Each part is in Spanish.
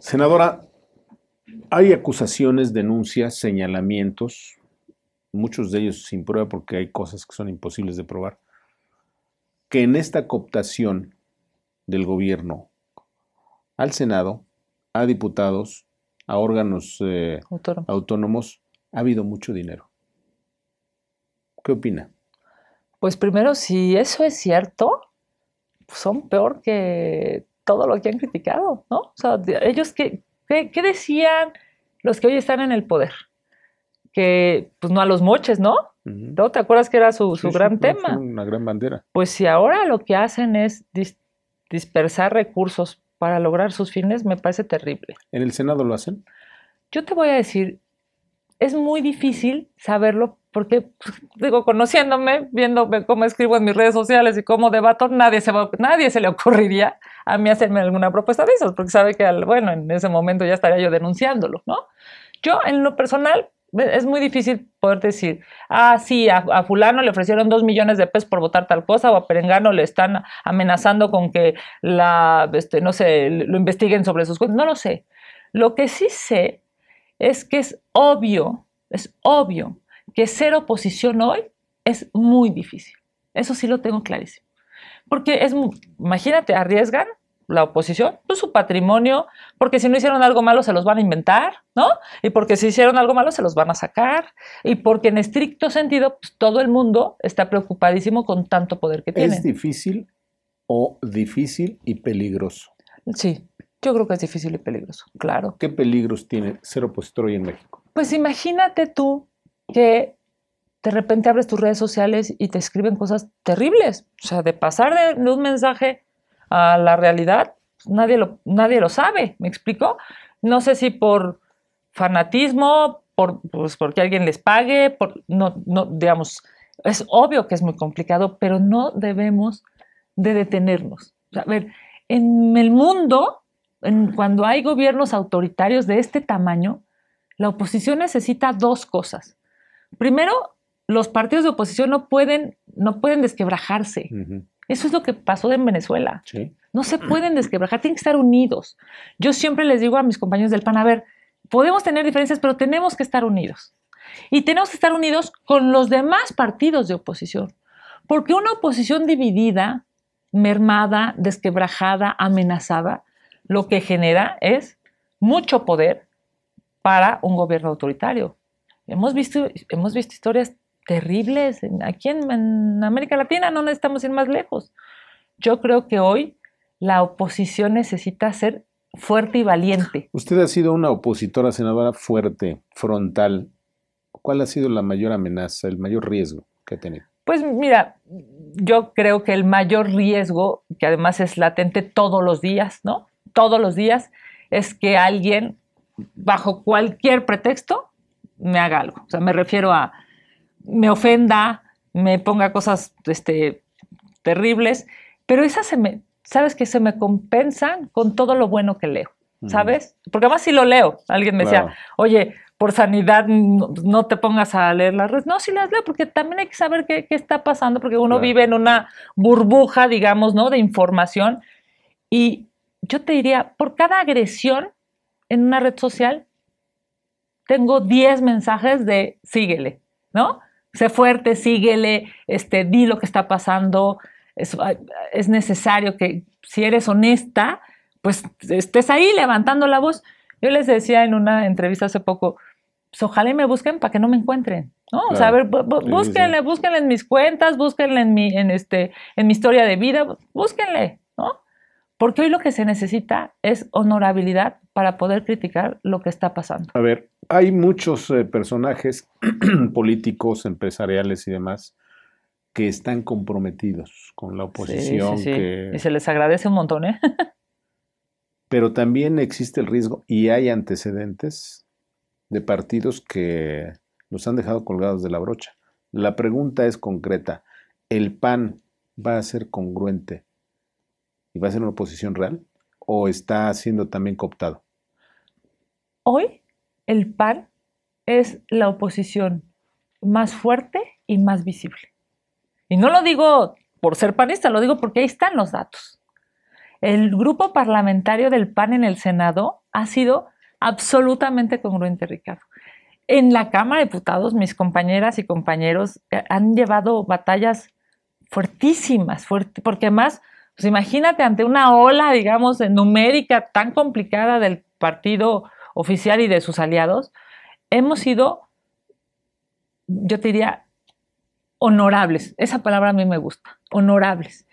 Senadora, hay acusaciones, denuncias, señalamientos, muchos de ellos sin prueba porque hay cosas que son imposibles de probar, que en esta cooptación del gobierno al Senado, a diputados, a órganos eh, autónomos, ha habido mucho dinero. ¿Qué opina? Pues primero, si eso es cierto, son peor que todo lo que han criticado, ¿no? O sea, ellos, ¿qué, decían los que hoy están en el poder? Que, pues no a los moches, ¿no? ¿No? ¿Te acuerdas que era su, gran tema? Una gran bandera. Pues si ahora lo que hacen es dispersar recursos para lograr sus fines, me parece terrible. ¿En el Senado lo hacen? Yo te voy a decir, es muy difícil saberlo porque digo, conociéndome, viéndome cómo escribo en mis redes sociales y cómo debato, nadie se, nadie se le ocurriría a mí hacerme alguna propuesta de eso, porque sabe que, bueno, en ese momento ya estaría yo denunciándolo, ¿no? Yo, en lo personal, es muy difícil poder decir, ah, sí, a, fulano le ofrecieron dos millones de pesos por votar tal cosa, o a Perengano le están amenazando con que este, lo investiguen sobre sus cuentas, no lo sé. Lo que sí sé es que es obvio, es obvio que ser oposición hoy es muy difícil. Eso sí lo tengo clarísimo. Porque es, imagínate, arriesgan la oposición, pues, su patrimonio, porque si no hicieron algo malo se los van a inventar, ¿no? Y porque si hicieron algo malo se los van a sacar, y porque en estricto sentido pues, todo el mundo está preocupadísimo con tanto poder que tiene. Es difícil o difícil y peligroso. Sí, yo creo que es difícil y peligroso, claro. ¿Qué peligros tiene ser opositor hoy en México? Pues imagínate tú que de repente abres tus redes sociales y te escriben cosas terribles. O sea, de pasar de, un mensaje a la realidad, nadie lo, nadie lo sabe, ¿me explico? No sé si por fanatismo, por, pues, porque alguien les pague, por, no, no, digamos, es obvio que es muy complicado, pero no debemos de detenernos. a ver, en el mundo, en, cuando hay gobiernos autoritarios de este tamaño, la oposición necesita dos cosas primero, los partidos de oposición no pueden, no pueden desquebrajarse. Eso es lo que pasó en Venezuela. No se pueden desquebrajar, tienen que estar unidos. Yo siempre les digo a mis compañeros del PAN, a ver, podemos tener diferencias, pero tenemos que estar unidos. Y tenemos que estar unidos con los demás partidos de oposición. Porque una oposición dividida, mermada, desquebrajada, amenazada, lo que genera es mucho poder para un gobierno autoritario. Hemos visto, hemos visto historias terribles aquí en, en América Latina, no necesitamos ir más lejos. Yo creo que hoy la oposición necesita ser fuerte y valiente. Usted ha sido una opositora senadora fuerte, frontal. ¿Cuál ha sido la mayor amenaza, el mayor riesgo que ha tenido? Pues mira, yo creo que el mayor riesgo, que además es latente todos los días, ¿no? Todos los días, es que alguien, bajo cualquier pretexto, me haga algo. O sea, me refiero a me ofenda, me ponga cosas este, terribles, pero esas se me, sabes que se me compensan con todo lo bueno que leo, ¿sabes? Porque además si sí lo leo, alguien me decía, oye, por sanidad no te pongas a leer las redes. No, sí las leo, porque también hay que saber qué, está pasando, porque uno vive en una burbuja, digamos, ¿no? De información. Y yo te diría, por cada agresión en una red social, tengo 10 mensajes de síguele, ¿no? Sé fuerte, síguele, este, di lo que está pasando. Es, necesario que si eres honesta, pues estés ahí levantando la voz. Yo les decía en una entrevista hace poco, pues, ojalá me busquen para que no me encuentren, ¿no? O sea, a ver, búsquenle, búsquenle en mis cuentas, búsquenle en mi, en este, en mi historia de vida, búsquenle, ¿no? Porque hoy lo que se necesita es honorabilidad para poder criticar lo que está pasando. A ver, hay muchos eh, personajes políticos, empresariales y demás que están comprometidos con la oposición. Sí, sí, Y se les agradece un montón, ¿eh? Pero también existe el riesgo y hay antecedentes de partidos que los han dejado colgados de la brocha. La pregunta es concreta. ¿El PAN va a ser congruente y va a ser una oposición real o está siendo también cooptado? Hoy el PAN es la oposición más fuerte y más visible. Y no lo digo por ser panista, lo digo porque ahí están los datos. El grupo parlamentario del PAN en el Senado ha sido absolutamente congruente, Ricardo. En la Cámara de Diputados, mis compañeras y compañeros eh, han llevado batallas fuertísimas, porque además, pues imagínate ante una ola, digamos, numérica tan complicada del partido oficial y de sus aliados, hemos sido, yo te diría, honorables. Esa palabra a mí me gusta, honorables.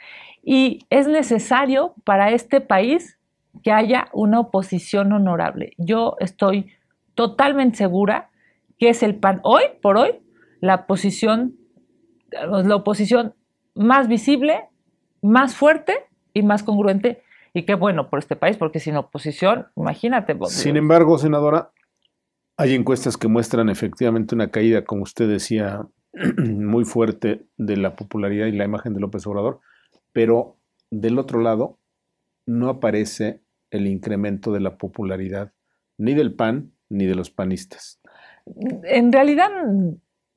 Y es necesario para este país que haya una oposición honorable. Yo estoy totalmente segura que es el PAN hoy por hoy la posición la oposición más visible, más fuerte y más congruente y qué bueno por este país, porque sin oposición, imagínate. Sin embargo, senadora, hay encuestas que muestran efectivamente una caída, como usted decía, muy fuerte de la popularidad y la imagen de López Obrador, pero del otro lado no aparece el incremento de la popularidad ni del PAN ni de los panistas. En realidad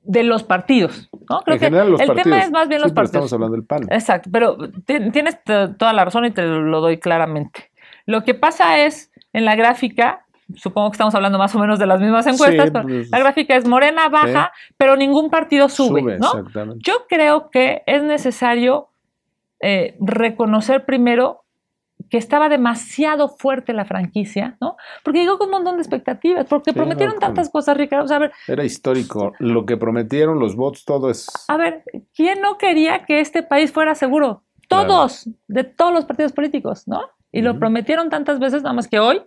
de los partidos. el tema es más bien los partidos. Estamos hablando del PAN. Exacto, pero tienes toda la razón y te lo doy claramente. Lo que pasa es, en la gráfica, supongo que estamos hablando más o menos de las mismas encuestas, pues, la gráfica es morena baja, pero ningún partido sube. sube ¿no? Yo creo que es necesario eh, reconocer primero que estaba demasiado fuerte la franquicia, ¿no? Porque llegó con un montón de expectativas, porque prometieron tantas cosas, Ricardo. era histórico. Pues, lo que prometieron, los bots, todo es. A ver, ¿quién no quería que este país fuera seguro? Todos, de todos los partidos políticos, ¿no? Y lo prometieron tantas veces, nada más que hoy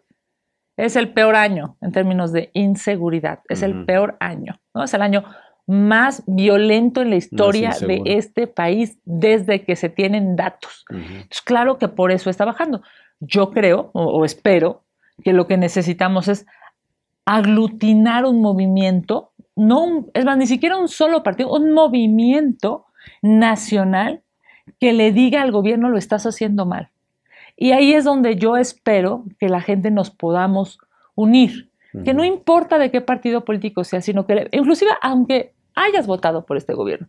es el peor año en términos de inseguridad. Es el peor año, ¿no? Es el año más violento en la historia de este país desde que se tienen datos. claro que por eso está bajando. Yo creo o, espero que lo que necesitamos es aglutinar un movimiento, no es más, ni siquiera un solo partido, un movimiento nacional que le diga al gobierno lo estás haciendo mal. Y ahí es donde yo espero que la gente nos podamos unir que no importa de qué partido político sea, sino que inclusive aunque hayas votado por este gobierno,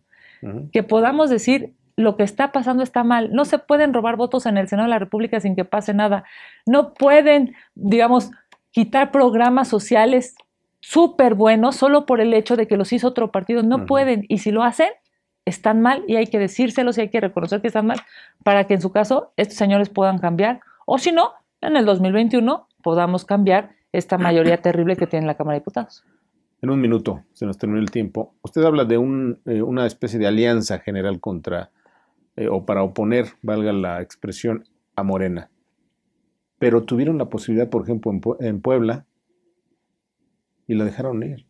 que podamos decir lo que está pasando está mal. No se pueden robar votos en el Senado de la República sin que pase nada. No pueden, digamos, quitar programas sociales súper buenos solo por el hecho de que los hizo otro partido. No pueden. Y si lo hacen, están mal y hay que decírselos y hay que reconocer que están mal para que en su caso estos señores puedan cambiar. O si no, en el 2021 podamos cambiar esta mayoría terrible que tiene la Cámara de Diputados. En un minuto, se nos terminó el tiempo. Usted habla de eh, una especie de alianza general contra, eh, o para oponer, valga la expresión, a Morena. Pero tuvieron la posibilidad, por ejemplo, en, en Puebla, y la dejaron ir.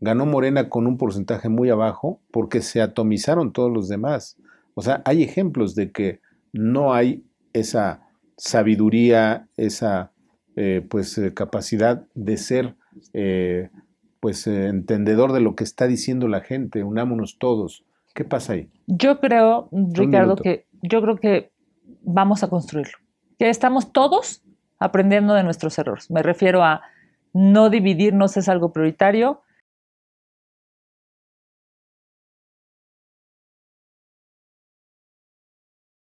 Ganó Morena con un porcentaje muy abajo porque se atomizaron todos los demás. O sea, hay ejemplos de que no hay esa sabiduría, esa eh, pues eh, capacidad de ser eh, pues entendedor de lo que está diciendo la gente, unámonos todos. ¿Qué pasa ahí? Yo creo, Ricardo, que yo creo que vamos a construirlo. Que estamos todos aprendiendo de nuestros errores. Me refiero a no dividirnos es algo prioritario,